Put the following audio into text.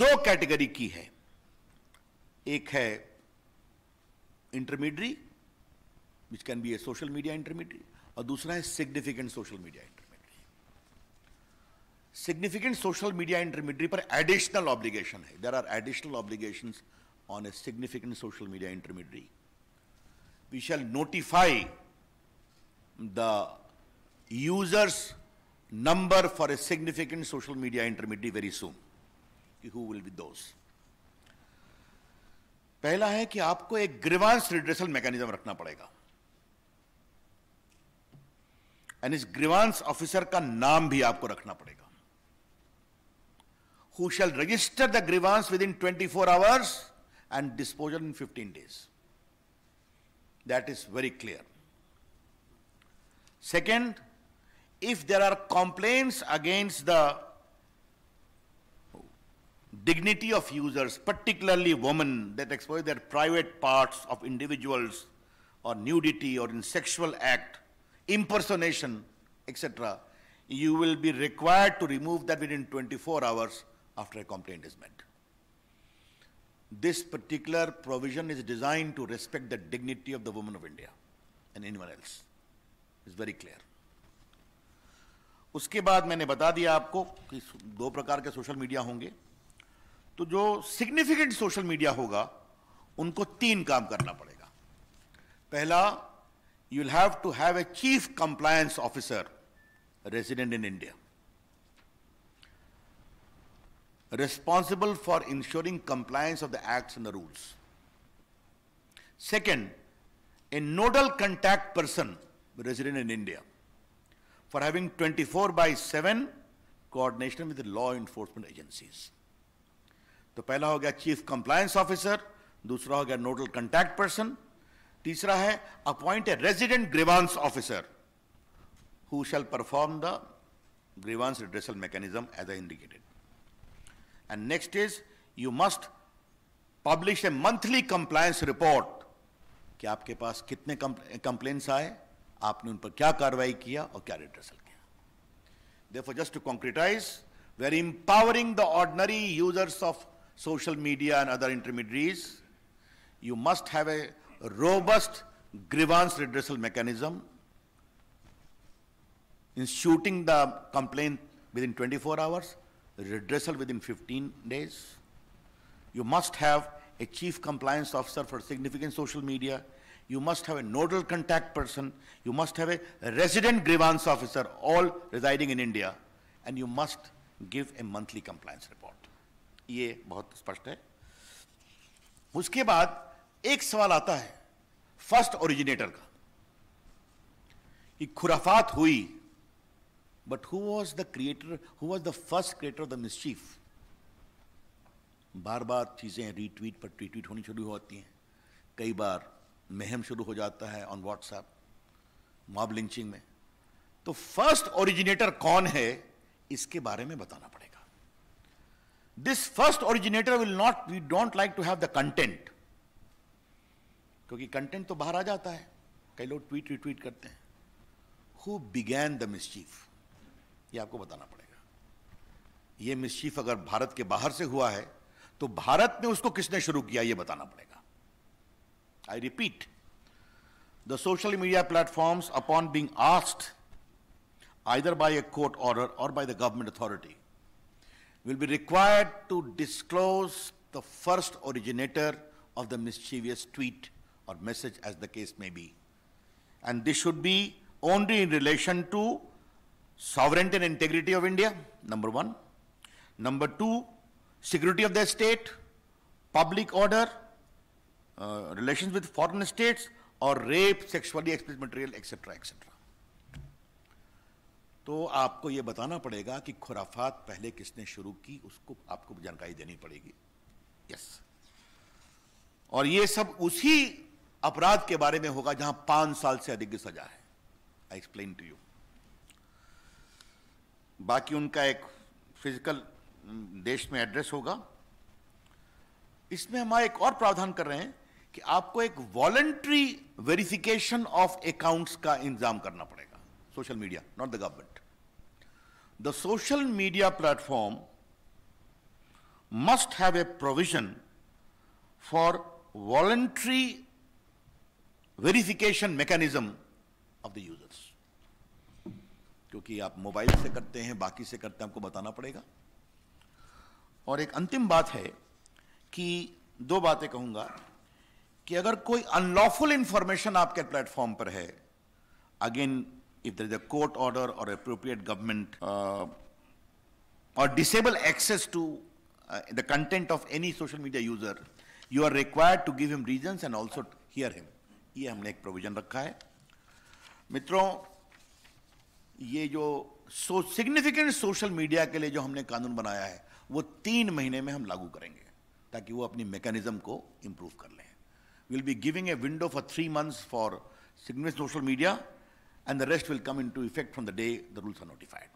दो कैटेगरी की है एक है intermediary which can be a social media intermediary और दूसरा है significant social media intermediary significant social media intermediary पर एडिशनल ऑब्लिगेशन है there are additional obligation on a significant social media intermediary we shall notify the users number for a significant social media intermediary very soon कि who will be those पहला है कि आपको एक grievance redressal mechanism रखना पड़ेगा and इस grievance officer का नाम भी आपको रखना पड़ेगा who shall register the grievance within twenty four hours and disposal in fifteen days that is very clear second if there are complaints against the dignity of users, particularly women, that expose their private parts of individuals or nudity or in sexual act, impersonation, etc., you will be required to remove that within 24 hours after a complaint is made. This particular provision is designed to respect the dignity of the women of India and anyone else. It's very clear. उसके बाद मैंने बता दिया आपको कि दो प्रकार के सोशल मीडिया होंगे तो जो सिग्निफिकेंट सोशल मीडिया होगा उनको तीन काम करना पड़ेगा पहला you have to have a chief compliance officer resident in India responsible for ensuring compliance of the act and the rules second a nodal contact person resident in India for having twenty four by seven coordination with law enforcement agencies तो पहला हो गया chief compliance officer दूसरा हो गया nodal contact person तीसरा है appoint a resident grievance officer who shall perform the grievance redressal mechanism as I indicated. And next is you must publish a monthly compliance कि आपके पास कितने कंप्लेन्ट्स आए आपने उन पर क्या कार्रवाई किया और क्या रिड्रेसल किया देखो just to concretize we're empowering the ordinary users of social media and other intermediaries. You must have a robust grievance redressal mechanism, In shooting the complaint within 24 hours, redressal within 15 days. You must have a chief compliance officer for significant social media. You must have a nodal contact person. You must have a resident grievance officer, all residing in India. And you must give a monthly compliance report. ये बहुत स्पष्ट है उसके बाद एक सवाल आता है फर्स्ट ओरिजिनेटर का कि खुराफात हुई but who was the creator who was the first creator of the mischief बार बार चीज़ें रीट्वीट पर ट्वीट होनी शुरू होती हैं कई बार महम शुरू हो जाता है ऑन व्हाट्सएप मॉब लिंचिंग में तो फर्स्ट ओरिजिनेटर कौन है इसके बारे में बताना पड़ेगा this first originator will not we don't like to have the content क्योंकि कंटेंट तो बाहर आ जाता है कई लोग ट्वीट रिट्वीट करते हैं हु बिगैन द मिसचीफ ये आपको बताना पड़ेगा ये मिसचीफ अगर भारत के बाहर से हुआ है तो भारत में उसको किसने शुरू किया ये बताना पड़ेगा I repeat the social media platforms upon being asked either by a court order और by the government authority will be required to disclose the first originator of the mischievous tweet or message as the case may be. And this should be only in relation to sovereignty and integrity of India, number one. Number two, security of the state, public order, uh, relations with foreign states, or rape, sexually explicit material, etc., etc. तो आपको ये बताना पड़ेगा कि खुराफात पहले किसने शुरू की उसको आपको जानकारी देनी पड़ेगी यस और ये सब उसी अपराध के बारे में होगा जहां पांच साल से अधिक की सजा है आई एक्सप्लेन टू यू बाकी उनका एक फिजिकल देश में एड्रेस होगा इसमें हम एक और प्रावधान कर रहे हैं कि आपको एक वॉलंट्री वेरिफिकेशन ऑफ अकाउंट्स का इंतजाम करना पड़ेगा social media not the government the social media platform must have a provision for voluntary verification mechanism of the users क्योंकि आप मोबाइल से करते हैं बाकी से करते हैं आपको बताना पड़ेगा और एक अंतिम बात है कि दो बातें कहूंगा कि अगर कोई अनलॉफुल इंफॉर्मेशन आपके प्लेटफॉर्म पर है again if there is a court order or appropriate government uh, or disable access to uh, the content of any social media user, you are required to give him reasons and also hear him. ये हमने एक provision रखा है मित्रों ये जो सो significant social media के लिए जो हमने कानून बनाया है वो तीन महीने में हम लागू करेंगे ताकि वो अपनी मैकेनिज्म को इम्प्रूव कर लें will be giving a window for three months for significant social media and the rest will come into effect from the day the rules are notified.